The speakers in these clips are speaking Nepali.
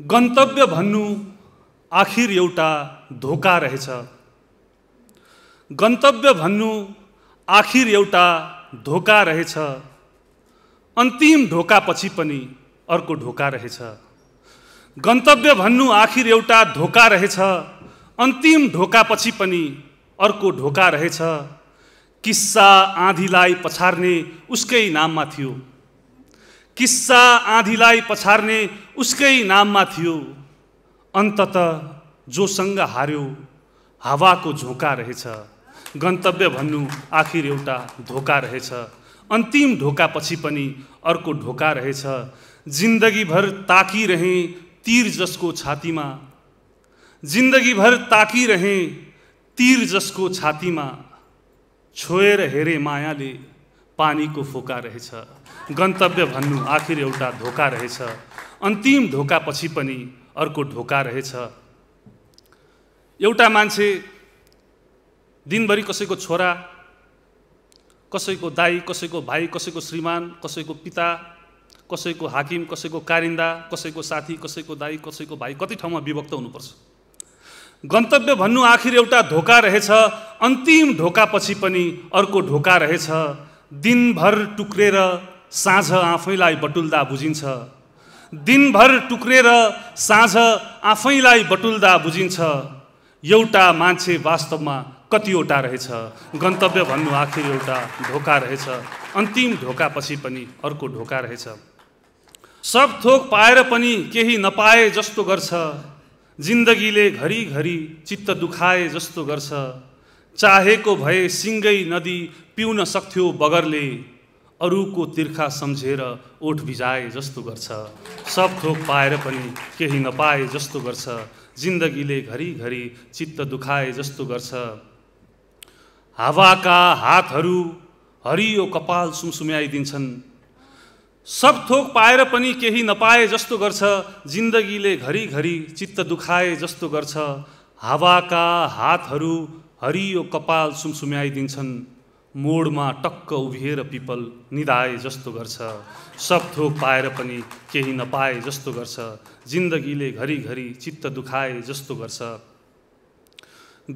गन्तव्य भन्नु आखिर एउटा धोका रहेछ गन्तव्य भन्नु आखिर एउटा धोका रहेछ अन्तिम ढोकापछि पनि अर्को ढोका रहेछ गन्तव्य भन्नु आखिर एउटा धोका रहेछ अन्तिम ढोकापछि पनि अर्को ढोका रहेछ किस्सा आँधीलाई पछार्ने उसकै नाममा थियो किस्सा आँधीलाई पछार्ने उसकै नाममा थियो अन्तत जोसँग हार्यो हावाको झोका रहेछ गन्तव्य भन्नु आखिर एउटा धोका रहेछ अन्तिम ढोकापछि पनि अर्को ढोका रहेछ जिन्दगीभर ताकिरहेँ तीर जसको छातीमा जिन्दगीभर ताकिरहेँ तीर जसको छातीमा छोएर हेरे मायाले पानीको फोका रहेछ गन्तव्य भन्नु आखिर एउटा धोका रहेछ अन्तिम धोका पछि पनि अर्को ढोका रहेछ एउटा मान्छे दिनभरि कसैको छोरा कसैको दाई कसैको भाइ कसैको श्रीमान कसैको पिता कसैको हाकिम कसैको कारिन्दा कसैको साथी कसैको दाई कसैको भाइ कति ठाउँमा विभक्त हुनुपर्छ गन्तव्य भन्नु आखिर एउटा धोका रहेछ अन्तिम ढोकापछि पनि अर्को ढोका रहेछ दिनभर टुक्रेर साँझ आफैलाई बटुल्दा बुझिन्छ दिनभर टुक्रेर साँझ आफैलाई बटुल्दा बुझिन्छ एउटा मान्छे वास्तवमा कतिवटा रहेछ गन्तव्य भन्नु आखिर एउटा ढोका रहेछ अन्तिम ढोकापछि पनि अर्को ढोका रहेछ सब थोक पाएर पनि केही नपाए जस्तो गर्छ जिन्दगीले घरिघरि चित्त दुखाए जस्तो गर्छ चाहेको भए सिँगै नदी पिउन सक्थ्यो बगरले अरूको तिर्खा सम्झेर ओठ भिजाए जस्तो गर्छ सब थोक पाएर पनि केही नपाए जस्तो गर्छ जिन्दगीले घरिघरि चित्त दुखाए जस्तो गर्छ हावाका हातहरू हरियो कपाल सुमसुम्याइदिन्छन् सब थोक पाएर पनि केही नपाए जस्तो गर्छ जिन्दगीले घरिघरि चित्त दुखाए जस्तो गर्छ हावाका हातहरू हरियो कपाल सुमसुम्याइदिन्छन् मोडमा टक्क उभिएर पिपल निधाए जस्तो गर्छ सब थोक पाएर पनि केही नपाए जस्तो गर्छ जिन्दगीले घरिघरि चित्त दुखाए जस्तो गर्छ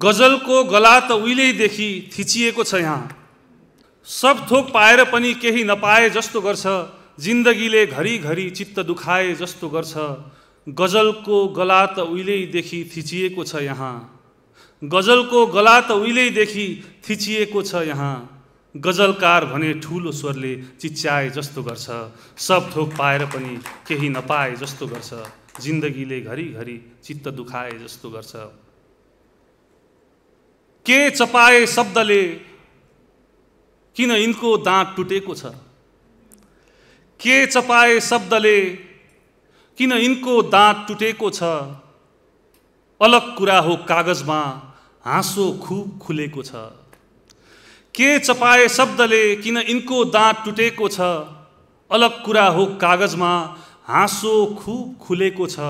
गजलको गला त उहिलेदेखि थिचिएको छ यहाँ सब थोक पाएर पनि केही नपाए जस्तो गर्छ जिन्दगीले घरिघरि चित्त दुखाए जस्तो गर्छ गजलको गला त उहिलेदेखि थिचिएको छ यहाँ गजलको गला त उहिलेदेखि थिचिएको छ यहाँ गजलकार भने ठुलो स्वरले चिच्याए जस्तो गर्छ सब थोक पाएर पनि केही नपाए जस्तो गर्छ जिन्दगीले घरिघरि चित्त दुखाए जस्तो गर्छ के चपाए शब्दले किन यिनको दाँत टुटेको छ के चपाए शब्दले किन यिनको दाँत टुटेको छ अलग कुरा हो कागजमा हाँसो खुब खुलेको छ के चपाए शब्दले किन यिनको दाँत टुटेको छ अलग कुरा हो कागजमा हाँसो खुब खुलेको छ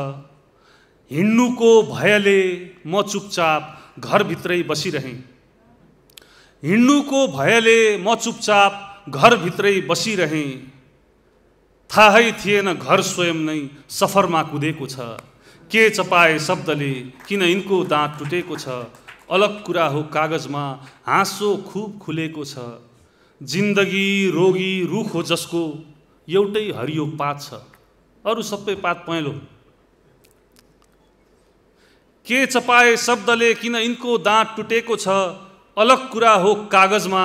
हिँड्नुको भयले म चुपचाप घरभित्रै बसिरहेँ हिँड्नुको भयले म चुपचाप घरभित्रै बसिरहे थाहै थिएन घर स्वयं नै सफरमा कुदेको छ के चपाए शब्दले किन यिनको दाँत टुटेको छ अलग कुरा हो कागजमा हाँसो खुब खुलेको छ जिन्दगी रोगी रुख हो जसको एउटै हरियो पात छ अरू सबै पात पहेँलो के चपाए शब्दले किन यिनको दाँत टुटेको छ अलग कुरा हो कागजमा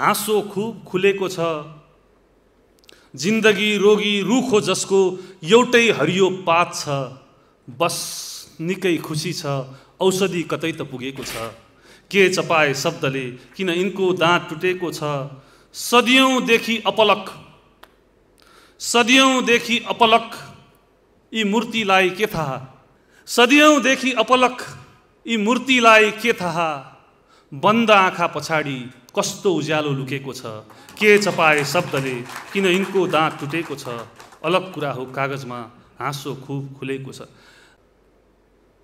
हाँसो खुब खुलेको छ जिन्दगी रोगी रुख हो जसको एउटै हरियो पात छ बस निकै खुसी छ औषधि कतै त पुगेको छ के चपाए शब्दले किन यिनको दाँत टुटेको छ सदियौँदेखि अपलक सदियौँदेखि अपलक यी मूर्तिलाई के थाहा सदियौँदेखि अपलक यी मूर्तिलाई के थाहा बन्द आँखा पछाडि कस्तो उज्यालो लुकेको छ के चपाए शब्दले किन यिनको दाँत टुटेको छ अलग कुरा हो कागजमा हाँसो खुब खुलेको छ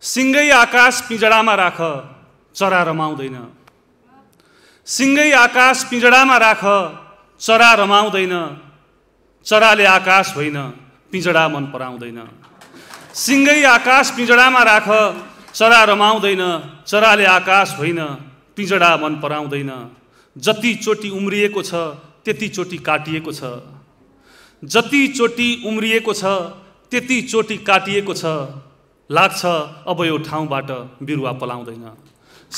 सिङ्गै आकाश पिँजडामा राख चरा रमाउँदैन सिङ्गै आकाश पिँजडामा राख चरा रमाउँदैन चराले आकाश होइन पिँजडा मन पराउँदैन सिङ्गै आकाश पिँजडामा राख चरा रमाउँदैन चराले आकाश होइन पिँजडा मन पराउँदैन जति चोटी उम्रिएको छ त्यति चोटी काटिएको छ जति चोटी उम्रिएको छ त्यति चोटी काटिएको छ लाग्छ अब यो ठाउँबाट बिरुवा पलाउँदैन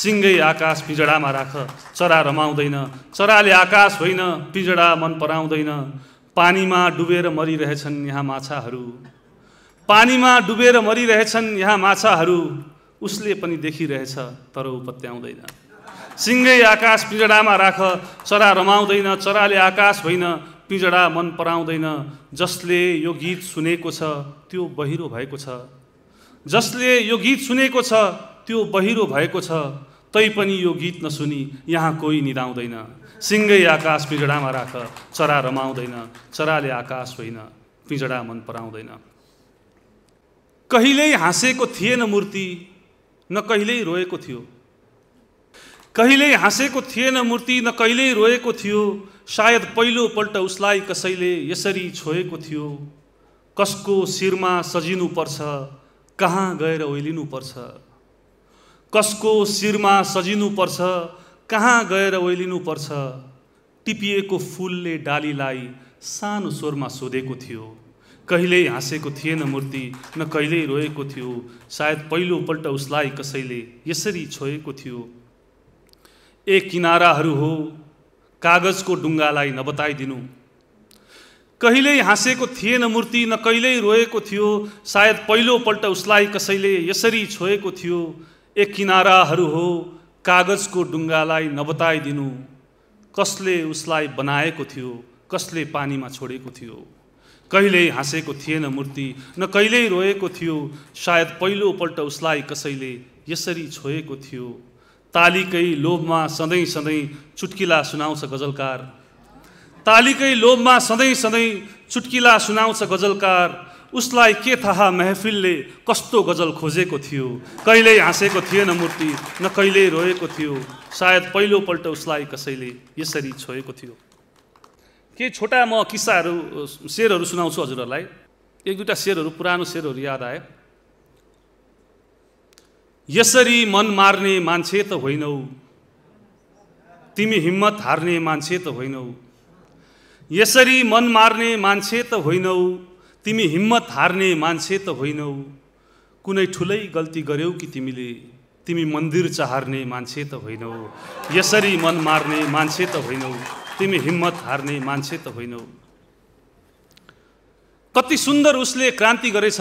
सिँगै आकाश पिजडामा राख चरा रमाउँदैन चराले आकाश होइन पिजडा मन पराउँदैन पानीमा डुबेर मरिरहेछन् यहाँ माछाहरू पानीमा डुबेर मरिरहेछन् यहाँ माछाहरू उसले पनि देखिरहेछ तर उपत्याउँदैन पत्याउँदैन आकाश पिजडामा राख चरा रमाउँदैन चराले आकाश होइन पिजडा मन पराउँदैन जसले यो गीत सुनेको छ त्यो बहिरो भएको छ जसले यो गीत सुनेको छ त्यो बहिरो भएको छ तैपनि यो गीत नसुनी यहाँ कोही निदाउँदैन सिँगै आकाश पिजडामा राख चरा रमाउँदैन चराले आकाश होइन पिजडा मन पराउँदैन कहिल्यै हाँसेको थिएन मूर्ति न कहिल्यै रोएको थियो कहिल्यै हाँसेको थिएन मूर्ति न कहिल्यै रोएको थियो सायद पहिलोपल्ट उसलाई कसैले यसरी छोएको थियो कसको शिरमा सजिनुपर्छ कहाँ गएर ओइलिनुपर्छ कसको शिरमा सजिनुपर्छ कहाँ गएर ओइलिनुपर्छ टिपिएको फुलले डालीलाई सानो स्वरमा सोधेको थियो कहिल्यै हाँसेको थिएन मूर्ति न कहिल्यै रोएको थियो सायद पहिलोपल्ट उसलाई कसैले यसरी छोएको थियो ए किनाराहरू हो कागजको डुङ्गालाई नबताइदिनु कहिल्यै हाँसेको थिएन मूर्ति न कहिल्यै रोएको थियो सायद पहिलोपल्ट उसलाई कसैले यसरी छोएको थियो एक किनाराहरू हो कागजको डुङ्गालाई नबताइदिनु कसले उसलाई बनाएको थियो कसले पानीमा छोडेको थियो कहिल्यै हाँसेको थिएन मूर्ति न कहिल्यै रोएको थियो सायद पहिलोपल्ट उसलाई कसैले यसरी छोएको थियो तालीकै लोभमा सधैँ सधैँ चुट्किला सुनाउँछ गजलकार तालीकै लोभमा सधैँ सधैँ चुटकिला सुनाउँछ गजलकार उसलाई के थाहा महफिलले कस्तो गजल खोजेको थियो कहिल्यै हाँसेको थिएन मूर्ति न कहिल्यै रोएको थियो सायद पहिलोपल्ट उसलाई कसैले यसरी छोएको थियो केही छोटा म किस्साहरू शेरहरू सुनाउँछु हजुरहरूलाई एक दुईवटा शेरहरू पुरानो शेरहरू याद आयो यसरी मन मार्ने मान्छे त होइनौ तिमी हिम्मत हार्ने मान्छे त होइनौ यसरी मन मार्ने मान्छे त होइनौ तिमी हिम्मत हार्ने मान्छे त होइनौ कुनै ठुलै गल्ती गर्यौ कि तिमीले तिमी मन्दिर चहार्ने मान्छे त होइनौ यसरी मन मार्ने मान्छे त होइनौ तिमी हिम्मत हार्ने मान्छे त होइनौ कति सुन्दर उसले क्रान्ति गरेछ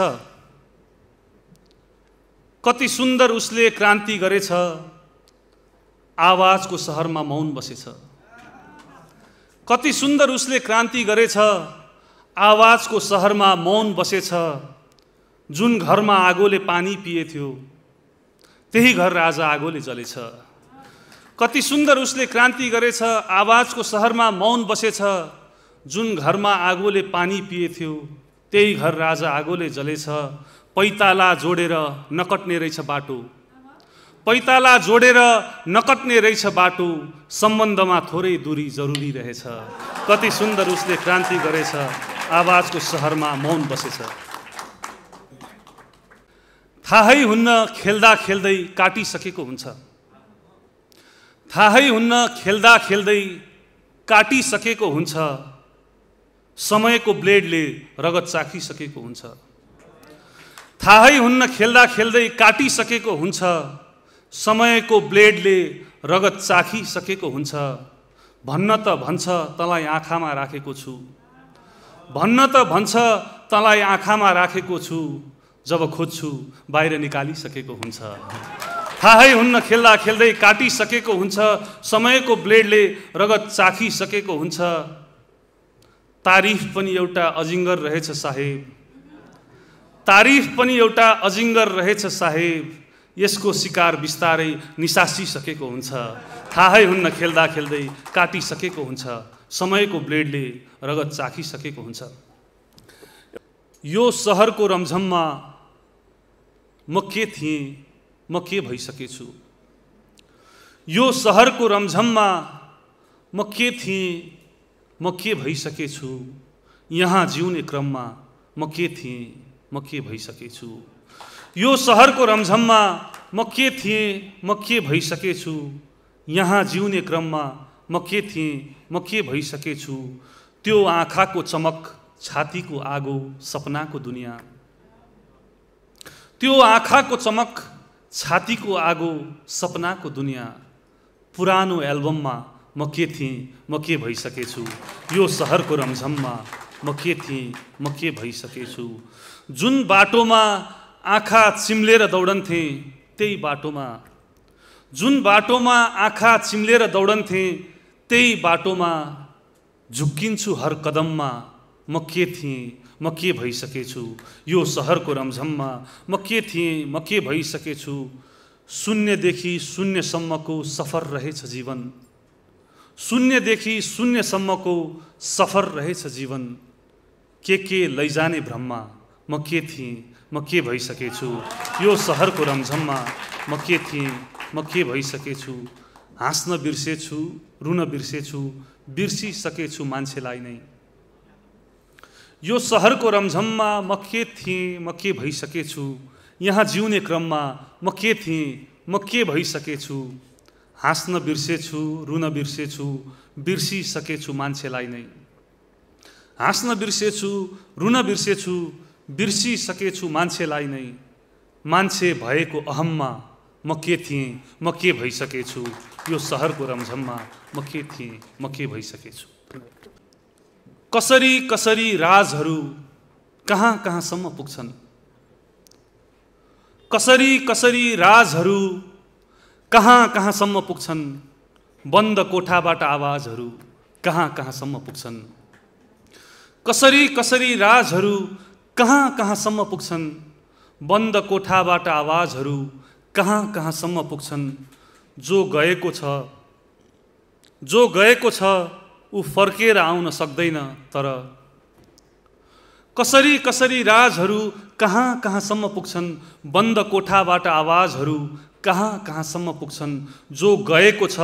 कति सुन्दर उसले क्रान्ति गरेछ आवाजको सहरमा मौन बसेछ कति सुन्दर उसले क्रान्ति गरेछ आवाजको सहरमा मौन बसेछ जुन घरमा आगोले पानी पिएथ्यो त्यही घर आज आगोले जलेछ कति सुन्दर उसले क्रान्ति गरेछ आवाजको सहरमा मौन बसेछ जुन घरमा आगोले पानी पिएथ्यो त्यही घर राजा आगोले जलेछ पैताला जोडेर नकट्ने रहेछ बाटो पैताला जोडेर नकट्ने रहेछ बाटो सम्बन्धमा थोरै दूरी जरुरी रहेछ कति सुन्दर उसले क्रान्ति गरेछ आवाजको सहरमा मौन बसेछ थाहै हुन्न खेल्दा खेल्दै काटिसकेको हुन्छ थाहै हुन्न खेल्दा खेल्दै काटिसकेको हुन्छ समयको ब्लेडले रगत चाखिसकेको हुन्छ थाहै हुन्न खेल्दा खेल्दै काटिसकेको हुन्छ समयको ब्लेडले रगत चाखिसकेको हुन्छ भन्न त भन्छ तँलाई आँखामा राखेको छु भन्न त भन्छ तँलाई आँखामा राखेको छु जब खोज्छु बाहिर निकालिसकेको हुन्छ थाहै हुन्न खेल्दा खेल्दै काटिसकेको हुन्छ समयको ब्लेडले रगत चाखिसकेको हुन्छ तारिफ पनि एउटा अजिङ्गर रहेछ साहेब तारिफ पनि एउटा अजिङ्गर रहेछ साहेब यसको शिकार बिस्तारै निसासिसकेको हुन्छ थाहै हुन्न खेल्दा खेल्दै काटिसकेको हुन्छ समयको ब्लेडले रगत चाखिसकेको हुन्छ यो सहरको रमझममा म के थिएँ म के भइसकेछु यो सहरको रमझममा म के थिएँ म के भइसकेछु यहाँ जिउने क्रममा म के थिएँ म के भइसकेछु यो सहरको रमझममा म के थिएँ म के भइसकेछु यहाँ जिउने क्रममा म के थिएँ म के भइसकेछु त्यो आँखाको चमक छातीको आगो सपनाको दुनियाँ त्यो आँखाको चमक छातीको आगो सपनाको दुनियाँ पुरानो एल्बममा म के थिएँ म के भइसकेछु यो सहरको रमझममा म के थिएँ म के भइसकेछु जुन बाटोमा आँखा चिम्लेर दौडन्थेँ त्यही बाटोमा जुन बाटोमा आँखा चिम्लेर दौडन्थेँ त्यही बाटोमा झुक्किन्छु हर कदममा म के थिएँ म के भइसकेछु यो सहरको रमझममा म के थिएँ म के भइसकेछु शून्यदेखि शून्यसम्मको सफर रहेछ जीवन शून्यदेखि शून्यसम्मको सफर रहेछ जीवन के के लैजाने भ्रममा म के थिएँ म के भइसकेछु यो सहरको रमझममा म के थिएँ म के भइसकेछु हाँस्न बिर्सेछु रुन बिर्सेछु बिर्सिसकेछु मान्छेलाई नै यो सहरको रमझममा म के थिएँ म के भइसकेछु यहाँ जिउने क्रममा म के थिएँ म के भइसकेछु हाँस्न बिर्सेछु रुन बिर्सेछु बिर्सिसकेछु मान्छेलाई नै हाँस्न बिर्सेछु रुन बिर्सेछु बिर्सिसकेछु मान्छेलाई नै मान्छे भएको अहममा म के थिएँ म के भइसकेछु यो सहरको रमझममा म के थिएँ म के भइसकेछु कसरी कसरी राजहरू कहाँ कहाँसम्म पुग्छन् कसरी कसरी राजहरू कहाँ कहाँसम्म पुग्छन् बन्द कोठाबाट आवाजहरू कहाँ कहाँसम्म पुग्छन् कसरी कसरी राजहरू कहाँ कहाँसम्म पुग्छन् बन्द कोठाबाट आवाजहरू कहाँ कहाँसम्म पुग्छन् जो गएको छ जो गएको छ ऊ फर्केर आउन सक्दैन तर कसरी कसरी राजहरू कहाँ कहाँसम्म पुग्छन् बन्द कोठाबाट आवाजहरू कहाँ कहाँसम्म पुग्छन् जो गएको छ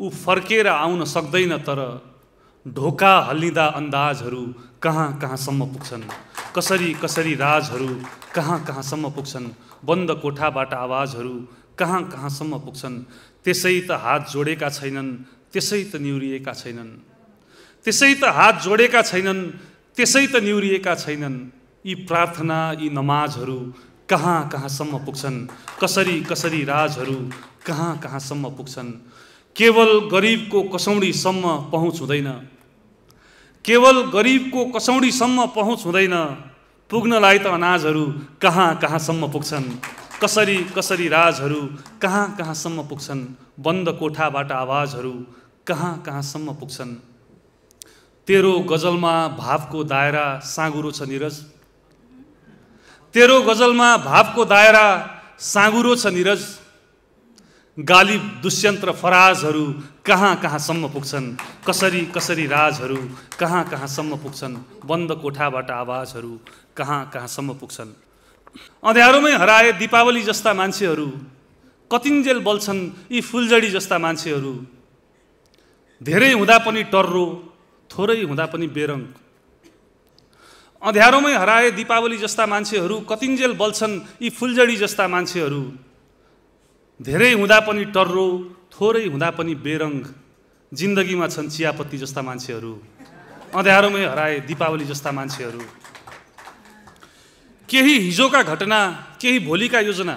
ऊ फर्केर आउन सक्दैन तर ढोका हल्लिँदा अन्दाजहरू कहाँ कहाँसम्म पुग्छन् कसरी कसरी राजहरू कहाँ कहाँसम्म पुग्छन् बन्द कोठाबाट आवाजहरू कहाँ कहाँसम्म पुग्छन् त्यसै त हात जोडेका छैनन् त्यसै त निहुरिएका छैनन् त्यसै त हात जोडेका छैनन् त्यसै त निहुरिएका छैनन् यी प्रार्थना यी नमाजहरू कहाँ कहाँसम्म पुग्छन् कसरी कसरी राजहरू कहाँ कहाँसम्म पुग्छन् केवल गरिबको कसौडीसम्म पहुँच हुँदैन केवल गरिबको कसौडीसम्म पहुँच हुँदैन पुग्नलाई त अनाजहरू कहाँ कहाँसम्म पुग्छन् कसरी कसरी राजहरू कहाँ कहाँसम्म पुग्छन् बन्द कोठाबाट आवाजहरू कहाँ कहाँसम्म पुग्छन् तेरो गजलमा भावको दायरा साँगुरो छ निरज तेरो गजलमा भावको दायरा साँगुरो छ निरज गालिब दुष्यन्त र फराजहरू कहाँ कहाँसम्म पुग्छन् कसरी कसरी राजहरू कहाँ कहाँसम्म पुग्छन् बन्द कोठाबाट आवाजहरू कहाँ कहाँसम्म पुग्छन् अँध्यारोमै हराए दीपावली जस्ता मान्छेहरू कतिन्जेल बल्छन् यी फुलजडी जस्ता मान्छेहरू धेरै हुँदा पनि टर्रो थोरै हुँदा पनि बेरङ अँध्यारोमै हराए दीपावली जस्ता मान्छेहरू कतिन्जेल बल्छन् यी फुलजडी जस्ता मान्छेहरू धेरै हुँदा पनि टर्रो थोरै हुँदा पनि बेरङ जिन्दगीमा छन् चियापत्ती जस्ता मान्छेहरू अँध्यारोमै हराए दीपावली जस्ता मान्छेहरू केही हिजोका घटना केही भोलिका योजना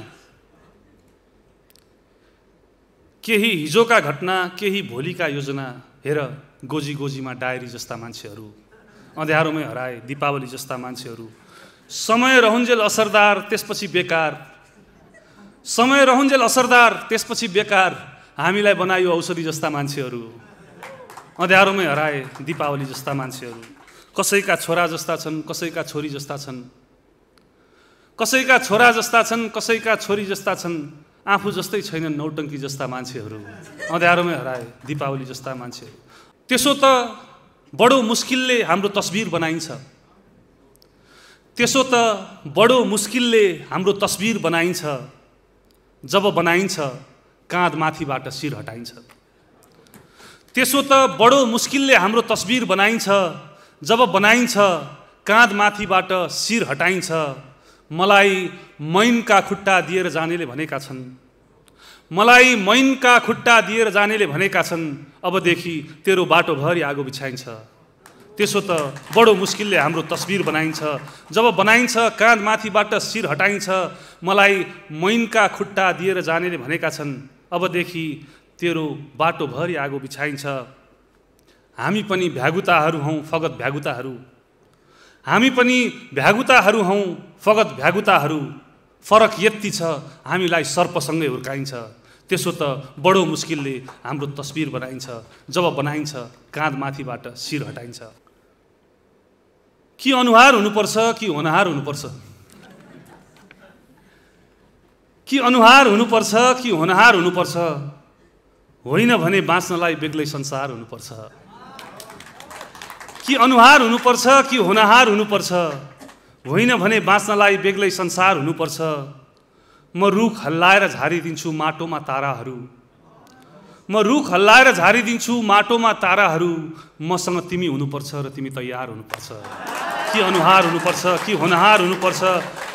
केही हिजोका घटना केही भोलिका योजना हेर गोजी गोजीमा डायरी जस्ता मान्छेहरू अँध्यारोमै हराए दिपावली जस्ता मान्छेहरू समय रहन्जेल असरदार त्यसपछि बेकार समय रहन्जेल असरदार त्यसपछि बेकार हामीलाई बनायो औषधि जस्ता मान्छेहरू अँध्यारोमै हराए दिपावली जस्ता मान्छेहरू कसैका छोरा जस्ता छन् कसैका छोरी जस्ता छन् कसैका छोरा जस्ता छन् कसैका छोरी जस्ता छन् आफू जस्तै छैनन् नौटङ्की जस्ता मान्छेहरू अँध्यारोमै हराए दिपावली जस्ता मान्छेहरू त्यसो त बडो मुस्किलले हाम्रो तस्बिर बनाइन्छ त्यसो त बडो मुस्किलले हाम्रो तस्बिर बनाइन्छ जब बनाइन्छ काँध माथिबाट शिर हटाइन्छ त्यसो त बडो मुस्किलले हाम्रो तस्बिर बनाइन्छ जब बनाइन्छ काँध माथिबाट शिर हटाइन्छ मलाई मैनका खुट्टा दिएर जानेले भनेका छन् मलाई मैनका खुट्टा दिएर जानेले भनेका छन् अबदेखि तेरो बाटोभरि आगो बिछाइन्छ त्यसो त बडो मुस्किलले हाम्रो तस्बिर बनाइन्छ जब बनाइन्छ काँधमाथिबाट शिर हटाइन्छ मलाई मैनका खुट्टा दिएर जानेले भनेका छन् अबदेखि तेरो बाटोभरि आगो बिछाइन्छ हामी पनि भ्यागुताहरू हौँ फगत भ्यागुताहरू हामी पनि भ्यागुताहरू हौँ फगत भ्यागुताहरू फरक यति छ हामीलाई सर्पसँगै हुर्काइन्छ त्यसो त बडो मुस्किलले हाम्रो तस्बिर बनाइन्छ जब बनाइन्छ काँध माथिबाट शिर हटाइन्छ कि अनुहार हुनुपर्छ कि होनहार हुनुपर्छ कि अनुहार हुनुपर्छ कि होनहार हुनुपर्छ होइन भने बाँच्नलाई बेग्लै संसार हुनुपर्छ कि अनुहार हुनुपर्छ कि होनाहार हुनुपर्छ होइन भने बाँच्नलाई बेग्लै संसार हुनुपर्छ म रुख हल्लाएर झारिदिन्छु माटोमा ताराहरू म रुख हल्लाएर झारिदिन्छु माटोमा ताराहरू मसँग तिमी हुनुपर्छ र तिमी तयार हुनुपर्छ कि अनुहार हुनुपर्छ कि हुनहार हुनुपर्छ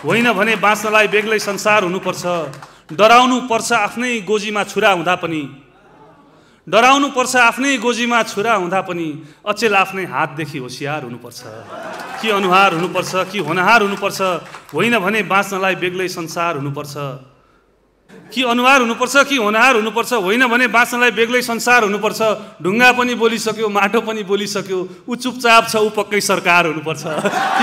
होइन भने बाँच्नलाई बेग्लै संसार हुनुपर्छ डराउनु पर्छ आफ्नै गोजीमा छुरा हुँदा पनि डराउनु पर्छ आफ्नै गोजीमा छुरा हुँदा पनि अचेल आफ्नै हातदेखि होसियार हुनुपर्छ कि अनुहार हुनुपर्छ कि होनहार हुनुपर्छ होइन भने बाँच्नलाई बेग्लै संसार हुनुपर्छ कि अनुहार हुनुपर्छ कि होनहार हुनुपर्छ होइन भने बाँच्नलाई बेग्लै संसार हुनुपर्छ ढुङ्गा पनि बोलिसक्यो माटो पनि बोलिसक्यो ऊ चुपचाप छ ऊ पक्कै सरकार हुनुपर्छ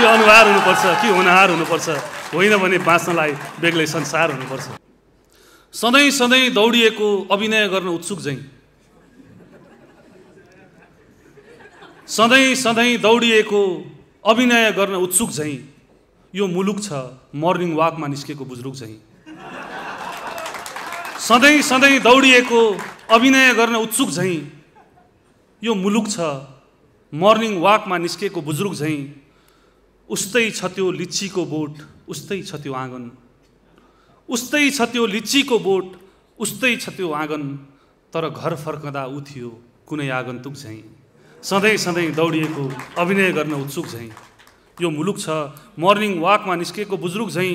कि अनुहार हुनुपर्छ कि होनहार हुनुपर्छ होइन भने बाँच्नलाई बेग्लै संसार हुनुपर्छ सधैँ सधैँ दौडिएको अभिनय गर्न उत्सुक झैँ सधैँ सधैँ दौडिएको अभिनय गर्न उत्सुक झैँ यो मुलुक छ मर्निङ वाकमा निस्केको बुजुर्ग झैँ सधैँ सधैँ दौडिएको अभिनय गर्न उत्सुक झैँ यो मुलुक छ मर्निङ वाकमा निस्केको बुजुर्ग झैँ उस्तै छ त्यो लिचीको बोट उस्तै छ त्यो आँगन उस्तै छ त्यो लिचीको बोट उस्तै छ त्यो आँगन तर घर फर्कँदा ऊ थियो कुनै आगन्तुक झैँ सधैँ सधैँ दौडिएको अभिनय गर्न उत्सुक झैँ यो मुलुक छ मर्निङ वाकमा निस्केको बुजुर्ग झैँ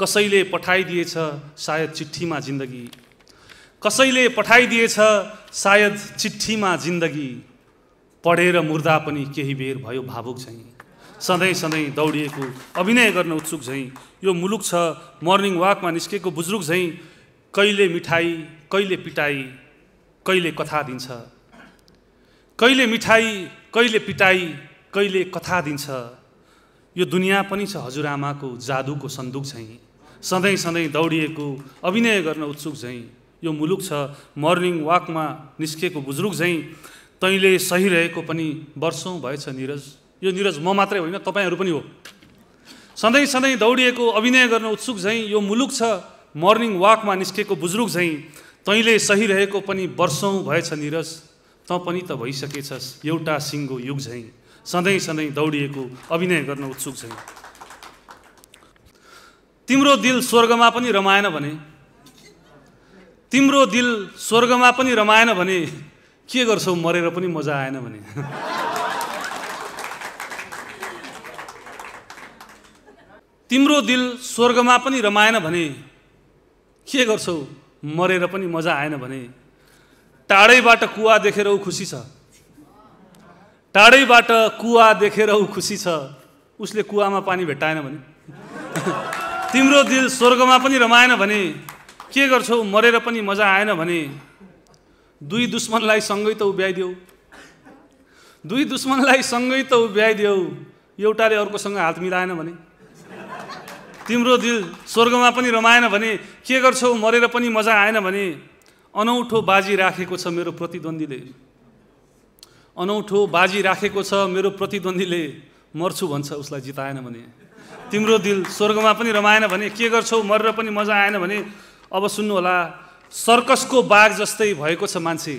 कसैले पठाइदिएछ सायद चिठीमा जिन्दगी कसैले पठाइदिएछ सायद चिठीमा जिन्दगी पढेर मुर्दा पनि केही बेर भयो भावुक झैँ सधैँ सधैँ दौडिएको अभिनय गर्न उत्सुक झैँ यो मुलुक छ मर्निङ वाकमा निस्केको बुजुर्ग झैँ कहिले मिठाई कहिले पिटाई कहिले कथा दिन्छ कहिले मिठाई कहिले पिटाई कहिले कथा दिन्छ यो दुनियाँ पनि छ हजुरआमाको जादुको सन्दुक झैँ सधैँ सधैँ दौडिएको अभिनय गर्न उत्सुक झैँ यो मुलुक छ मर्निङ वाकमा निस्किएको बुजुर्ग झैँ तैँले सही रहेको पनि वर्षौँ भएछ निरज यो निरज म मात्रै होइन तपाईँहरू पनि हो सधैँ सधैँ दौडिएको अभिनय गर्न उत्सुक झैँ यो मुलुक छ मर्निङ वाकमा निस्किएको बुजुर्ग झैँ तैँले सही रहेको पनि वर्षौँ भएछ निरज त पनि त भइसकेछस् एउटा सिङ्गो युग झैँ सधैँ सधैँ दौडिएको अभिनय गर्न उत्सुक झैँ तिम्रो दिल स्वर्गमा पनि रमाएन भने तिम्रो दिल स्वर्गमा पनि रमाएन भने के गर्छौ मरेर पनि मजा आएन भने तिम्रो दिल स्वर्गमा पनि रमाएन भने के गर्छौ मरेर पनि मजा आएन भने टाढैबाट कुवा देखेर ऊ खुसी छ टाढैबाट कुवा देखेर ऊ खुसी छ उसले कुवामा पानी भेट्टाएन भने तिम्रो दिल स्वर्गमा पनि रमाएन भने के गर्छौ मरेर पनि मजा आएन भने दुई दुश्मनलाई सँगै त उभ्याइदेऊ दुई दुश्मनलाई सँगै त उभ्याइदेऊ एउटाले अर्कोसँग हात मिलाएन भने तिम्रो दिल स्वर्गमा पनि रमाएन भने के गर्छौ मरेर पनि मजा आएन भने अनौठो बाजी राखेको छ मेरो प्रतिद्वन्दीले अनौठो बाजी राखेको छ मेरो प्रतिद्वन्दीले मर्छु भन्छ उसलाई जिताएन भने तिम्रो दिल स्वर्गमा पनि रमाएन भने के गर्छौ मरेर पनि मजा आएन भने अब सुन्नु होला सर्कसको बाघ जस्तै भएको छ मान्छे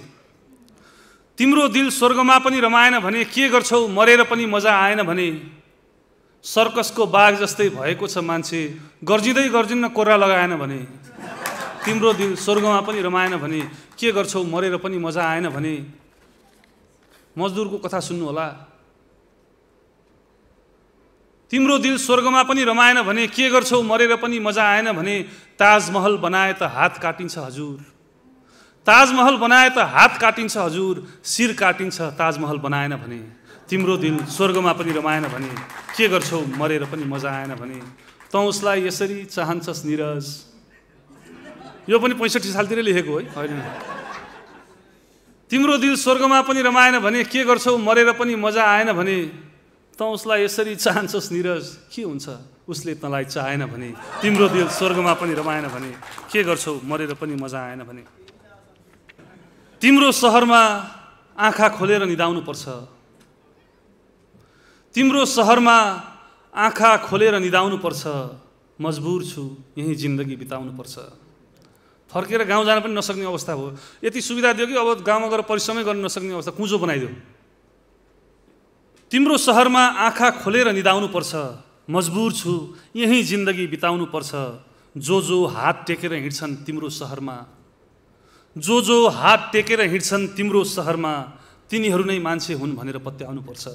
तिम्रो दिल स्वर्गमा पनि रमाएन भने के गर्छौ मरेर पनि मजा आएन भने सर्कसको बाघ जस्तै भएको छ मान्छे गर्जिँदै गर्जिन्न कोरा लगाएन भने तिम्रो दिन स्वर्गमा पनि रमाएन भने के गर्छौ मरेर पनि मजा आएन भने मजदुरको कथा सुन्नु होला तिम्रो दिल स्वर्गमा पनि रमाएन भने के गर्छौ मरेर पनि मजा आएन भने ताजमहल बनाए त हात काटिन्छ हजुर ताजमहल बनाए त हात काटिन्छ हजुर शिर काटिन्छ ताजमहल बनाएन भने तिम्रो दिल स्वर्गमा पनि रमाएन भने के गर्छौ मरेर पनि मजा आएन भने तँ उसलाई यसरी चाहन्छस् निरज यो पनि पैँसठी सालतिरै लेखेको है होइन तिम्रो दिल स्वर्गमा पनि रमाएन भने के गर्छौ मरेर पनि मजा आएन भने त उसलाई यसरी चाहन्छस् निरज के हुन्छ उसले तँलाई चाहेन भने तिम्रो दिल स्वर्गमा पनि रमाएन भने के गर्छौ मरेर पनि मजा आएन भने तिम्रो सहरमा आँखा खोलेर निदाउनु पर्छ तिम्रो सहरमा आँखा खोलेर निदाउनु पर्छ मजबुर छु यहीँ जिन्दगी बिताउनु पर्छ फर्केर गाउँ जान पनि नसक्ने अवस्था भयो यति सुविधा दियो कि अब गाउँमा गएर परिश्रमै गर्न नसक्ने अवस्था कुँजो बनाइदियो तिम्रो सहरमा आँखा खोलेर निदाउनुपर्छ मजबुर छु यहीँ जिन्दगी बिताउनु पर्छ जो जो हात टेकेर हिँड्छन् तिम्रो सहरमा जो जो हात टेकेर हिँड्छन् तिम्रो सहरमा तिनीहरू नै मान्छे हुन् भनेर पत्याउनुपर्छ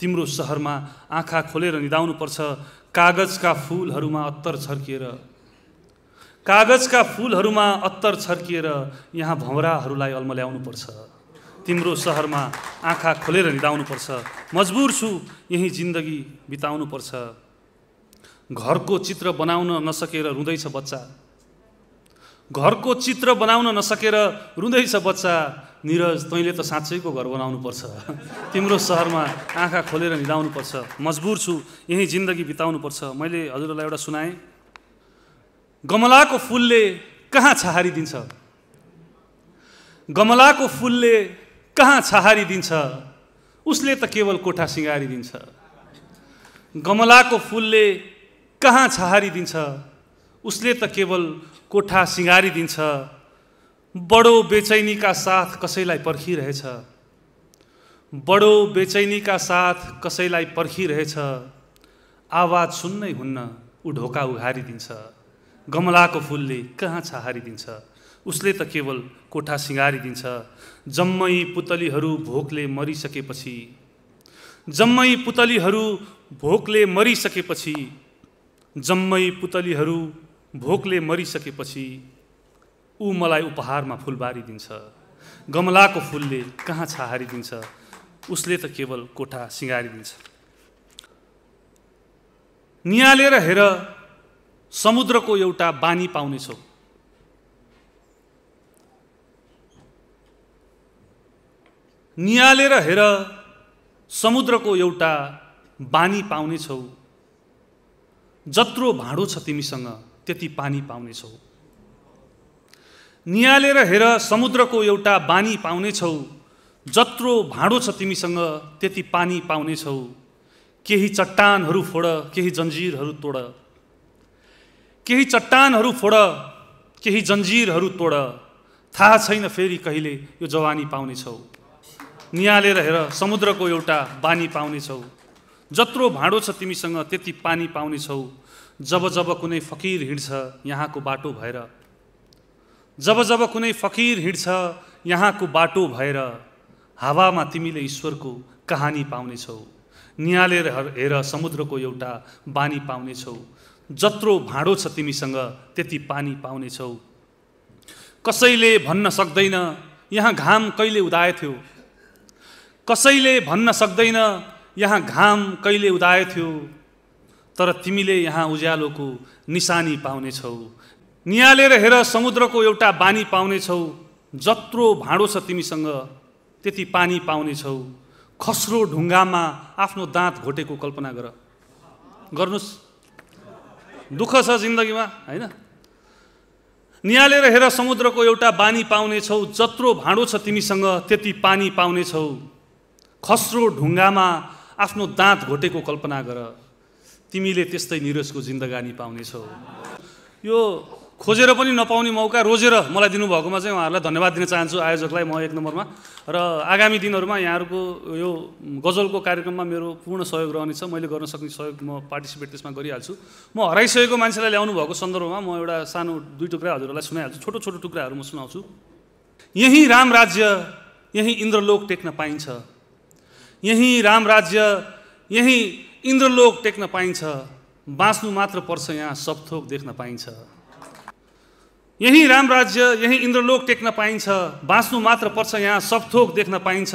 तिम्रो सहरमा आँखा खोलेर निदाउनुपर्छ कागजका फुलहरूमा अत्तर छर्किएर कागजका फुलहरूमा अत्तर छर्किएर यहाँ भौराहरूलाई अल्मल्याउनुपर्छ तिम्रो सहरमा आँखा खोलेर निदाउनुपर्छ मजबुर छु यही जिन्दगी बिताउनुपर्छ घरको चित्र बनाउन नसकेर रुँदैछ बच्चा घरको चित्र बनाउन नसकेर रुँदैछ बच्चा निरज तैँले त साँच्चैको घर बनाउनुपर्छ तिम्रो सहरमा आँखा खोलेर निदाउनुपर्छ मजबुर छु यही जिन्दगी बिताउनुपर्छ मैले हजुरहरूलाई एउटा सुनाएँ गमलाको फुलले कहाँ छहारी दिन्छ गमलाको फुलले कहाँ छहारी दिन्छ उसले त केवल कोठा दिन्छ गमलाको फुलले कहाँ छहारी दिन्छ उसले त केवल कोठा दिन्छ बडो बेचैनीका साथ कसैलाई पर्खिरहेछ बडो बेचैनीका साथ कसैलाई पर्खिरहेछ आवाज सुन्नै हुन्न ऊ ढोका उघारिदिन्छ गमलाको फुलले कहाँ छहारिदिन्छ उसले त केवल कोठा सिँगारिदिन्छ जम्मै पुतलीहरू भोकले मरिसकेपछि जम्मै पुतलीहरू भोकले मरिसकेपछि जम्मै पुतलीहरू भोकले मरिसकेपछि ऊ मलाई उपहारमा फुलबारी दिन्छ गमलाको फुलले कहाँ छहारिदिन्छ उसले त केवल कोठा सिँगारिदिन्छ निहालेर हेर समुद्रको एउटा बानी पाउनेछौ निहालेर हेर समुद्रको एउटा बानी पाउनेछौ जत्रो भाँडो छ तिमीसँग त्यति पानी पाउनेछौ निहालेर हेर समुद्रको एउटा बानी पाउनेछौ जत्रो भाँडो छ तिमीसँग त्यति पानी पाउनेछौ केही चट्टानहरू फोड केही जन्जिरहरू तोड केही चट्टानहरू फोड केही जन्जिरहरू तोड थाहा छैन फेरि कहिले यो जवानी पाउनेछौ निहालेर हेर समुद्रको एउटा बानी पाउनेछौ जत्रो भाँडो छ तिमीसँग त्यति पानी पाउनेछौ जब जब कुनै फकिर हिँड्छ यहाँको बाटो भएर जब जब कुनै फकिर हिँड्छ यहाँको बाटो भएर हावामा तिमीले ईश्वरको कहानी पाउनेछौ निहालेर हेर समुद्रको एउटा बानी पाउनेछौ जत्रो भाँडो छ तिमीसँग त्यति पानी पाउनेछौ कसैले भन्न सक्दैन यहाँ घाम कहिले उदाए थियो कसैले भन्न सक्दैन यहाँ घाम कहिले उदाए थियो तर तिमीले यहाँ उज्यालोको निशानी पाउनेछौ निहालेर हेर समुद्रको एउटा बानी पाउनेछौ जत्रो भाँडो छ तिमीसँग त्यति पानी पाउनेछौ खस्रो ढुङ्गामा आफ्नो दाँत घोटेको कल्पना गर गर्नुहोस् दुःख छ जिन्दगीमा होइन निहालेर हेर समुद्रको एउटा बानी पाउने छौ जत्रो भाँडो छ तिमीसँग त्यति पानी पाउने छौ खस्रो ढुङ्गामा आफ्नो दाँत घोटेको कल्पना गर तिमीले त्यस्तै निरजको जिन्दगानी पाउनेछौ यो खोजेर पनि नपाउने मौका रोजेर मलाई दिनुभएकोमा चाहिँ उहाँहरूलाई धन्यवाद दिन चाहन्छु आयोजकलाई म एक नम्बरमा र आगामी दिनहरूमा यहाँहरूको यो गजलको कार्यक्रममा मेरो पूर्ण सहयोग रहनेछ मैले गर्न सक्ने सहयोग म पार्टिसिपेट त्यसमा गरिहाल्छु म हराइसकेको मान्छेलाई ल्याउनु भएको सन्दर्भमा म एउटा सानो दुई टुक्रा हजुरहरूलाई सुनाइहाल्छु छोटो छोटो टुक्राहरू म सुनाउँछु यहीँ राम राज्य यहीँ इन्द्रलोक टेक्न पाइन्छ यहीँ राम राज्य यहीँ इन्द्रलोक टेक्न पाइन्छ बाँच्नु मात्र पर्छ यहाँ सबथोक देख्न पाइन्छ यहीँ रामराज्य यहीँ इन्द्रलोक टेक्न पाइन्छ बाँच्नु मात्र पर्छ यहाँ सबथोक देख्न पाइन्छ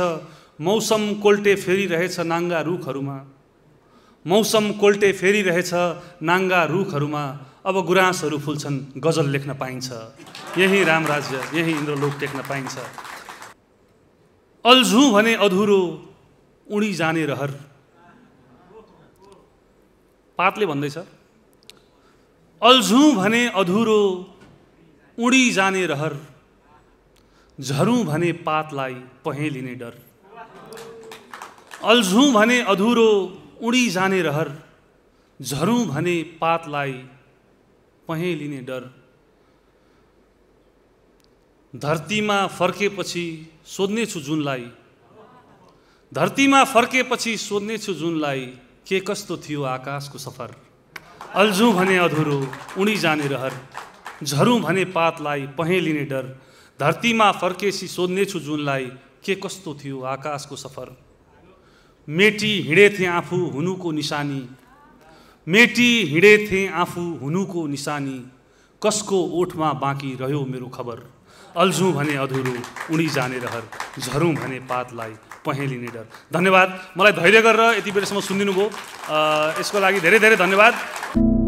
मौसम कोल्टे फेरिरहेछ नाङ्गा रुखहरूमा मौसम कोल्टे फेरिरहेछ नाङ्गा रुखहरूमा अब गुराँसहरू फुल्छन् गजल लेख्न पाइन्छ यही रामराज्य यही इन्द्रलोक टेक्न पाइन्छ अल्झु भने अधुरो उडी जाने रहर पातले भन्दैछ अल्झु भने अधुरो उडी जाने रहर झरौँ भने पातलाई लिने डर अल्झौँ भने अधुरो जाने रहर झरौँ भने पातलाई पहेँलिने डर धरतीमा फर्केपछि सोध्नेछु जुनलाई धरतीमा फर्केपछि सोध्नेछु जुनलाई के कस्तो थियो आकाशको सफर अल्झु भने अधुरो उडी जाने रहर झरौँ भने पातलाई लिने डर धरतीमा फर्केसी सोध्नेछु जुनलाई के कस्तो थियो आकाशको सफर मेटी हिँडेथे आफू हुनुको निशानी मेटी हिँडेथे आफू हुनुको निशानी कसको ओठमा बाँकी रह्यो मेरो खबर अल्झौँ भने अधुरो उनी जाने रहर झरौँ भने पातलाई लिने डर धन्यवाद मलाई धैर्य गरेर यति बेरसम्म सुनिदिनु भयो यसको लागि धेरै धेरै धन्यवाद